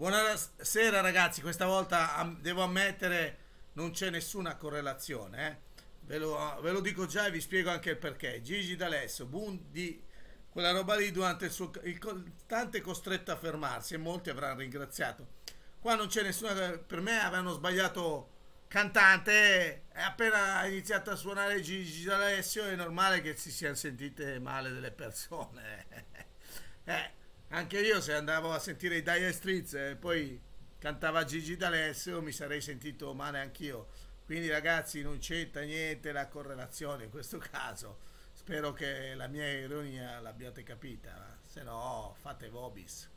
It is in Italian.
Buonasera ragazzi, questa volta devo ammettere non c'è nessuna correlazione, eh? ve, lo, ve, lo, dico già e vi spiego anche il perché. Gigi D'Alesso, boom di quella roba lì durante il suo... Il cantante costretto a fermarsi e molti avranno ringraziato. Qua non c'è nessuna... per me avevano sbagliato cantante e appena ha iniziato a suonare Gigi D'Alessio è normale che si siano sentite male delle persone eh, eh anche io se andavo a sentire i Dire Streets e poi cantava Gigi D'Alessio mi sarei sentito male anch'io. Quindi ragazzi non c'entra niente la correlazione in questo caso. Spero che la mia ironia l'abbiate capita, se no fate vobis.